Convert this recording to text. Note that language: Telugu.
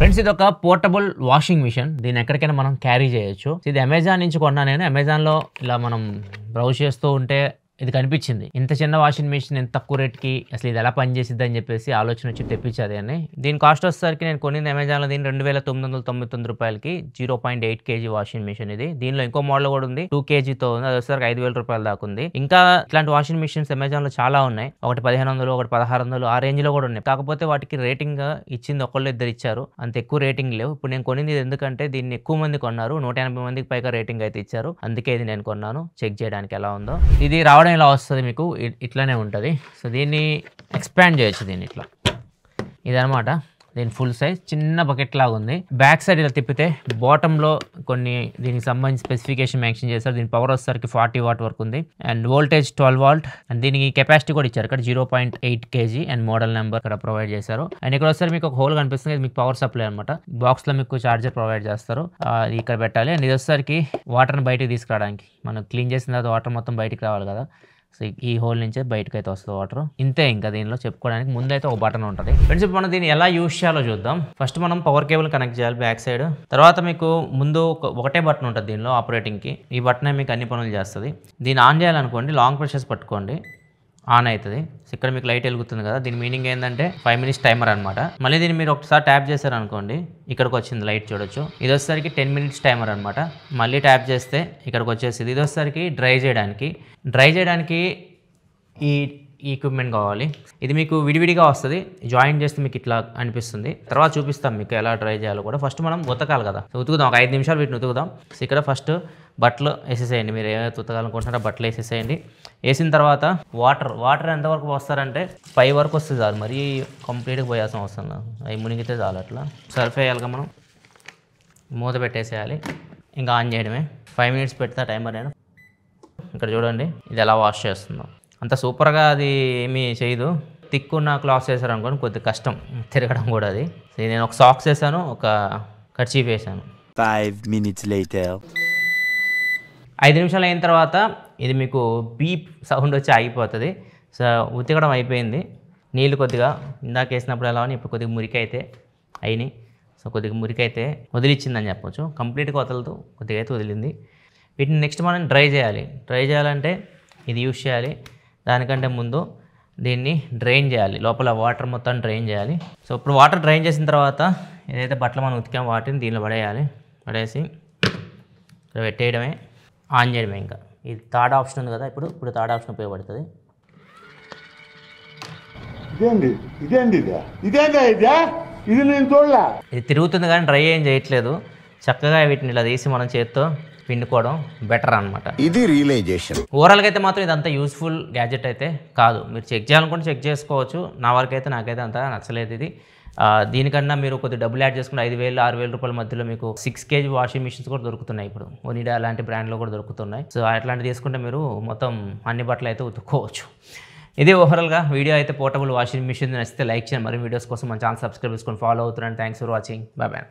ఫ్రెండ్స్ ఇది ఒక పోర్టబుల్ వాషింగ్ మిషన్ దీన్ని ఎక్కడికైనా మనం క్యారీ చేయొచ్చు ఇది అమెజాన్ నుంచి కొన్నా నేను అమెజాన్లో ఇలా మనం బ్రౌజ్ చేస్తూ ఉంటే ఇది కనిపించింది ఇంత చిన్న వాషింగ్ మిషన్ ఎంత తక్కువ రేట్కి అసలు ఇది ఎలా పనిచేసింది అని చెప్పేసి ఆలోచన వచ్చి తెప్పించాది అని దీని కాస్ట్ వచ్చేసరికి నేను కొనింది అమెజాన్లో దీని రెండు వేల తొమ్మిది వందల తొమ్మిది తొమ్మిది రూపాయలకి zero point eight KG washing machine ఇది దీనిలో ఇంకో మోడల్ కూడా ఉంది టూ కేజీతో ఉంది అది వచ్చేసరికి ఐదు వేల రూపాయల దాకా ఉంది ఇంకా ఇట్లాంటి వాషింగ్ మిషన్స్ అమెజాన్లో చాలా ఉన్నాయి ఒకటి పదిహేను వందలు ఒకటి పదహారు వందలు ఆ రేంజ్లో కూడా ఉన్నాయి కాకపోతే వాటికి రేటింగ్ ఇచ్చింది ఒకళ్ళు ఇద్దరు ఇచ్చారు అంత ఎక్కువ రేటింగ్ లేవు ఇప్పుడు నేను కొనింది ఎందుకంటే దీన్ని ఎక్కువ మంది కొన్నారు నూట ఎనభై మందికి పైగా రేటింగ్ అయితే ఇచ్చారు అందుకే ఇది నేను కొన్నాను చెక్ చేయడానికి ఎలా ఉందో ఇది రావడం రావడం ఇలా వస్తుంది మీకు ఇట్లానే ఉంటుంది సో దీన్ని ఎక్స్పాండ్ చేయొచ్చు దీన్ని ఇట్లా ఇదనమాట దీని ఫుల్ సైజ్ చిన్న బకెట్ లాగా ఉంది బ్యాక్ సైడ్ ఇలా తిప్పితే బాటంలో కొన్ని దీనికి సంబంధించి స్పెసిఫికేషన్ మెన్షన్ చేస్తారు దీని పవర్ వచ్చేసరికి ఫార్టీ వాట్ వరకు ఉంది and voltage twelve volt and దీనికి కెపాసిటీ కూడా ఇచ్చారు ఇక్కడ zero point eight KG and model number ఇక్కడ ప్రొవైడ్ చేశారు అండ్ ఇక్కడ వస్తారు మీకు ఒక హోల్ కనిపిస్తుంది మీకు పవర్ సప్లై అనమాట బాక్స్ లో మీకు చార్జర్ ప్రొవైడ్ చేస్తారు ఇక్కడ పెట్టాలి అండ్ ఇది వచ్చేసరికి వాటర్ని బయటకు తీసుకురావడానికి మనం క్లీన్ చేసిన తర్వాత వాటర్ మొత్తం బయటకు రావాలి కదా సో ఈ హోల్ నుంచే బయటకు అయితే వస్తుంది వాటర్ ఇంతే ఇంకా దీనిలో చెప్పుకోవడానికి ముందైతే ఒక బటన్ ఉంటుంది ఫ్రెండ్స్ ఇప్పుడు మనం దీన్ని ఎలా యూజ్ చేయాలో చూద్దాం ఫస్ట్ మనం పవర్ కేబుల్ కనెక్ట్ చేయాలి బ్యాక్ సైడ్ తర్వాత మీకు ముందు ఒకటే బటన్ ఉంటుంది దీనిలో ఆపరేటింగ్కి ఈ బటనే మీకు అన్ని పనులు చేస్తుంది దీన్ని ఆన్ చేయాలనుకోండి లాంగ్ ప్రెషర్స్ పట్టుకోండి ఆన్ అవుతుంది ఇక్కడ మీకు లైట్ వెలుగుతుంది కదా దీని మీనింగ్ ఏంటంటే ఫైవ్ మినిట్స్ టైమర్ అనమాట మళ్ళీ దీన్ని మీరు ఒకసారి ట్యాప్ చేశారు అనుకోండి ఇక్కడికి వచ్చింది లైట్ చూడొచ్చు ఇది వచ్చేసరికి టెన్ మినిట్స్ టైమర్ అనమాట మళ్ళీ ట్యాప్ చేస్తే ఇక్కడికి వచ్చేసింది ఇది వచ్చేసరికి డ్రై చేయడానికి డ్రై చేయడానికి ఈ ఈక్విప్మెంట్ ఎక్విప్మెంట్ కావాలి ఇది మీకు విడివిడిగా వస్తుంది జాయిన్ చేస్తే మీకు ఇట్లా అనిపిస్తుంది తర్వాత చూపిస్తాం మీకు ఎలా ట్రై చేయాలో కూడా ఫస్ట్ మనం ఉతకాలి కదా ఉతుకుదాం ఒక ఐదు నిమిషాలు వీటిని ఉతుకుదాం ఇక్కడ ఫస్ట్ బట్టలు వేసేసేయండి మీరు ఏమైతే ఉతకాలనుకుంటున్నారో బట్టలు వేసేసేయండి వేసిన తర్వాత వాటర్ వాటర్ ఎంతవరకు పోస్తారంటే పై వరకు వస్తుంది చాలు మరీ కంప్లీట్గా పోయాల్సిన అవసరం అవి మునిగితే చాలు అట్లా సర్ఫ్ వేయాలిగా మనం మూత పెట్టేసేయాలి ఇంకా ఆన్ చేయడమే ఫైవ్ మినిట్స్ పెడతా టైమర్ నేను ఇక్కడ చూడండి ఇది ఎలా వాష్ చేస్తుందో అంత సూపర్గా అది ఏమీ చేయదు థిక్ ఉన్న క్లాత్స్ వేసారు కొద్ది కష్టం తిరగడం కూడా అది నేను ఒక సాక్స్ వేసాను ఒక కర్చీఫ్ వేసాను ఫైవ్ మినిట్స్ లేటర్ ఐదు నిమిషాలు అయిన తర్వాత ఇది మీకు బీప్ సౌండ్ వచ్చి ఆగిపోతుంది సో ఉతికడం అయిపోయింది నీళ్ళు కొద్దిగా ఇందాక వేసినప్పుడు ఎలా ఇప్పుడు కొద్దిగా మురికైతే అయినాయి సో కొద్దిగా మురికైతే వదిలిచ్చిందని చెప్పొచ్చు కంప్లీట్గా వదలదు కొద్దిగా అయితే వదిలింది వీటిని నెక్స్ట్ మనం డ్రై చేయాలి డ్రై చేయాలంటే ఇది యూజ్ చేయాలి దానికంటే ముందు దీన్ని డ్రైన్ చేయాలి లోపల వాటర్ మొత్తం డ్రైన్ చేయాలి సో ఇప్పుడు వాటర్ డ్రైన్ చేసిన తర్వాత ఏదైతే బట్టలు మనం ఉతికాం వాటిని దీనిలో పడేయాలి పడేసి ఇక్కడ పెట్టేయడమే ఆన్ చేయడమే ఇంకా ఇది థర్డ్ ఆప్షన్ ఉంది కదా ఇప్పుడు ఇప్పుడు థర్డ్ ఆప్షన్ ఉపయోగపడుతుంది ఇది నేను చూడలే ఇది తిరుగుతుంది కానీ డ్రై ఏం చేయట్లేదు చక్కగా వీటిని ఇలా తీసి మనం చేత్తో పిండుకోవడం బెటర్ అనమాట ఇది రియలైజేషన్ ఓవరాల్ అయితే మాత్రం ఇదంతా యూస్ఫుల్ గ్యాజెట్ అయితే కాదు మీరు చెక్ చేయాలనుకుంటే చెక్ చేసుకోవచ్చు నా వరకు అయితే నాకైతే అంతగా నచ్చలేదు ఇది దీనికన్నా మీరు కొద్ది డబ్బులు యాడ్ చేసుకుని ఐదు వేలు ఆరు వేల రూపాయల మధ్యలో మీకు సిక్స్ కేజీ వాషింగ్ మిషన్స్ కూడా దొరుకుతున్నాయి ఇప్పుడు ఒనిడా అలాంటి బ్రాండ్లో కూడా దొరుకుతున్నాయి సో అట్లాంటి తీసుకుంటే మీరు మొత్తం అన్ని బట్టలు అయితే ఉతుక్కోవచ్చు ఇది ఓవరాల్గా వీడియో అయితే పోర్టబుల్ వాషింగ్ మిషన్ నచ్చితే లైక్ చేయండి మరి వీడియోస్ కోసం మన ఛానల్ సబ్స్క్రైబ్ చేసుకొని ఫాలో అవుతున్నాను thanks for watching bye bye